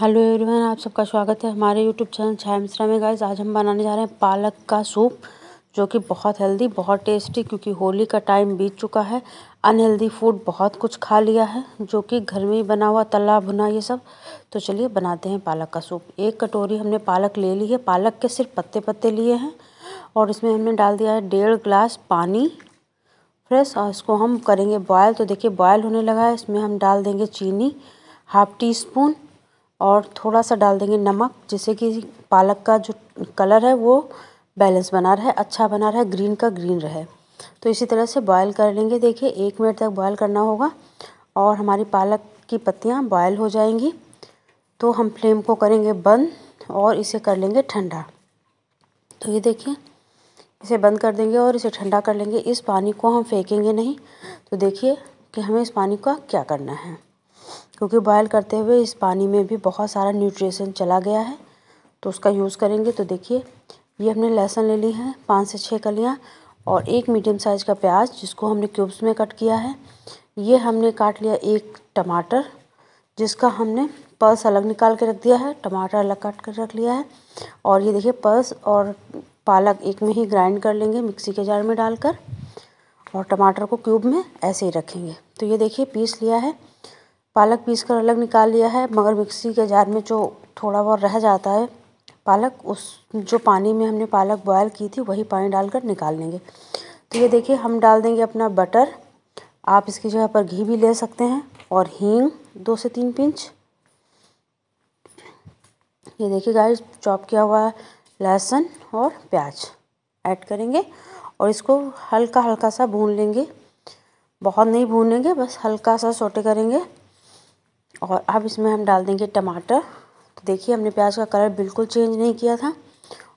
hello everyone आप सबका स्वागत है हमारे यूट्यूब चैनल छाया मिश्रा में गाइज आज हम बनाने जा रहे हैं पालक का सूप जो कि बहुत हेल्दी बहुत टेस्टी क्योंकि होली का टाइम बीत चुका है अनहेल्दी फूड बहुत कुछ खा लिया है जो कि घर में ही बना हुआ तला भुना ये सब तो चलिए बनाते हैं पालक का सूप एक कटोरी हमने पालक ले ली है पालक के सिर्फ पत्ते पत्ते लिए हैं और इसमें हमने डाल दिया है डेढ़ ग्लास पानी फ्रेश और इसको हम करेंगे बॉयल तो देखिए बॉयल होने लगा है इसमें हम डाल देंगे चीनी हाफ टी स्पून और थोड़ा सा डाल देंगे नमक जिससे कि पालक का जो कलर है वो बैलेंस बना रहे अच्छा बना रहे ग्रीन का ग्रीन रहे तो इसी तरह से बॉयल कर लेंगे देखिए एक मिनट तक बॉयल करना होगा और हमारी पालक की पत्तियाँ बॉयल हो जाएंगी तो हम फ्लेम को करेंगे बंद और इसे कर लेंगे ठंडा तो ये देखिए इसे बंद कर देंगे और इसे ठंडा कर लेंगे इस पानी को हम फेंकेंगे नहीं तो देखिए कि हमें इस पानी का क्या करना है क्योंकि बॉयल करते हुए इस पानी में भी बहुत सारा न्यूट्रिशन चला गया है तो उसका यूज़ करेंगे तो देखिए ये हमने लहसुन ले ली है पाँच से छः कलियाँ और एक मीडियम साइज़ का प्याज जिसको हमने क्यूब्स में कट किया है ये हमने काट लिया एक टमाटर जिसका हमने पल्स अलग निकाल के रख दिया है टमाटर अलग काट कर रख लिया है और ये देखिए पल्स और पालक एक में ही ग्राइंड कर लेंगे मिक्सी के जार में डालकर और टमाटर को क्यूब में ऐसे ही रखेंगे तो ये देखिए पीस लिया है पालक पीस कर अलग निकाल लिया है मगर मिक्सी के जार में जो थोड़ा बहुत रह जाता है पालक उस जो पानी में हमने पालक बॉयल की थी वही पानी डालकर निकाल लेंगे तो ये देखिए हम डाल देंगे अपना बटर आप इसकी जगह पर घी भी ले सकते हैं और हींग दो से तीन पिंच ये देखिए गाय चॉप किया हुआ लहसुन और प्याज ऐड करेंगे और इसको हल्का हल्का सा भून लेंगे बहुत नहीं भूनेंगे बस हल्का सा सोटे करेंगे और अब इसमें हम डाल देंगे टमाटर तो देखिए हमने प्याज का कलर बिल्कुल चेंज नहीं किया था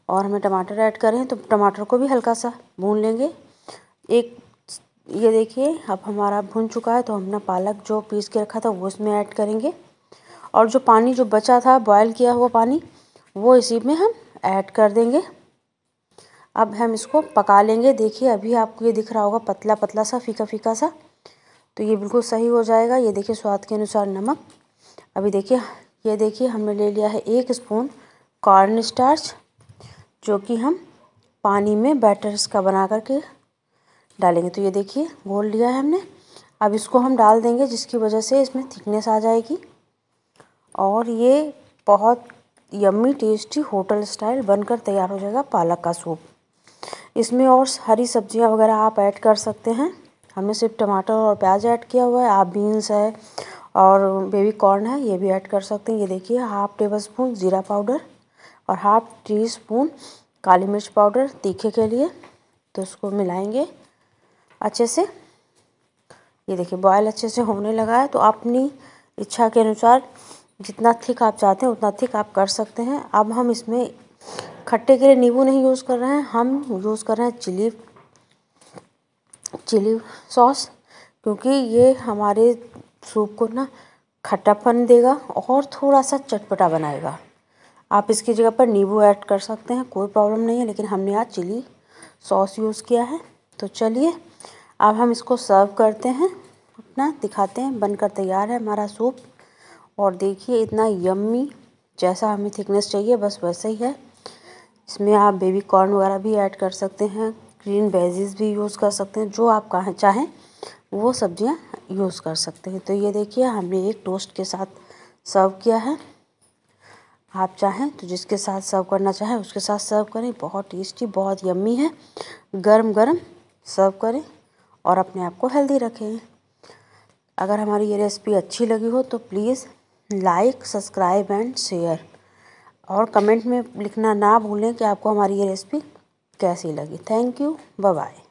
और हमें टमाटर ऐड करें तो टमाटर को भी हल्का सा भून लेंगे एक ये देखिए अब हमारा भून चुका है तो हमने पालक जो पीस के रखा था वो इसमें ऐड करेंगे और जो पानी जो बचा था बॉयल किया हुआ पानी वो इसी में हम ऐड कर देंगे अब हम इसको पका लेंगे देखिए अभी आपको ये दिख रहा होगा पतला पतला सा फीका फीका सा तो ये बिल्कुल सही हो जाएगा ये देखिए स्वाद के अनुसार नमक अभी देखिए ये देखिए हमने ले लिया है एक स्पून कॉर्न स्टार्च जो कि हम पानी में बैटर इसका बना करके डालेंगे तो ये देखिए घोल लिया है हमने अब इसको हम डाल देंगे जिसकी वजह से इसमें थिकनेस आ जाएगी और ये बहुत यम्मी टेस्टी होटल स्टाइल बनकर तैयार हो जाएगा पालक का सूप इसमें और हरी सब्जियां वगैरह आप ऐड कर सकते हैं हमने सिर्फ टमाटर और प्याज ऐड किया हुआ है आप बीन्स है और बेबी कॉर्न है ये भी ऐड कर सकते हैं ये देखिए हाफ़ टेबल स्पून ज़ीरा पाउडर और हाफ़ टी स्पून काली मिर्च पाउडर तीखे के लिए तो उसको मिलाएंगे अच्छे से ये देखिए बॉयल अच्छे से होने लगा है तो अपनी इच्छा के अनुसार जितना थिक आप चाहते हैं उतना थिक आप कर सकते हैं अब हम इसमें खट्टे के लिए नींबू नहीं यूज़ कर रहे हैं हम यूज़ कर रहे हैं चिली चिली सॉस क्योंकि ये हमारे सूप को ना खट्टापन देगा और थोड़ा सा चटपटा बनाएगा आप इसकी जगह पर नींबू ऐड कर सकते हैं कोई प्रॉब्लम नहीं है लेकिन हमने आज चिली सॉस यूज़ किया है तो चलिए अब हम इसको सर्व करते हैं अपना दिखाते हैं बनकर तैयार है हमारा सूप और देखिए इतना यम्मी जैसा हमें थिकनेस चाहिए बस वैसे ही है इसमें आप बेबी कॉर्न वगैरह भी ऐड कर सकते हैं ग्रीन वेजेस भी यूज़ कर सकते हैं जो आप कहाँ चाहें वो सब्जियाँ यूज़ कर सकते हैं तो ये देखिए हमने एक टोस्ट के साथ सर्व किया है आप चाहें तो जिसके साथ सर्व करना चाहें उसके साथ सर्व करें बहुत टेस्टी बहुत यम्मी है गर्म गर्म सर्व करें और अपने आप को हेल्दी रखें अगर हमारी ये रेसिपी अच्छी लगी हो तो please like subscribe and share और कमेंट में लिखना ना भूलें कि आपको हमारी ये रेसिपी कैसी लगी थैंक यू बाय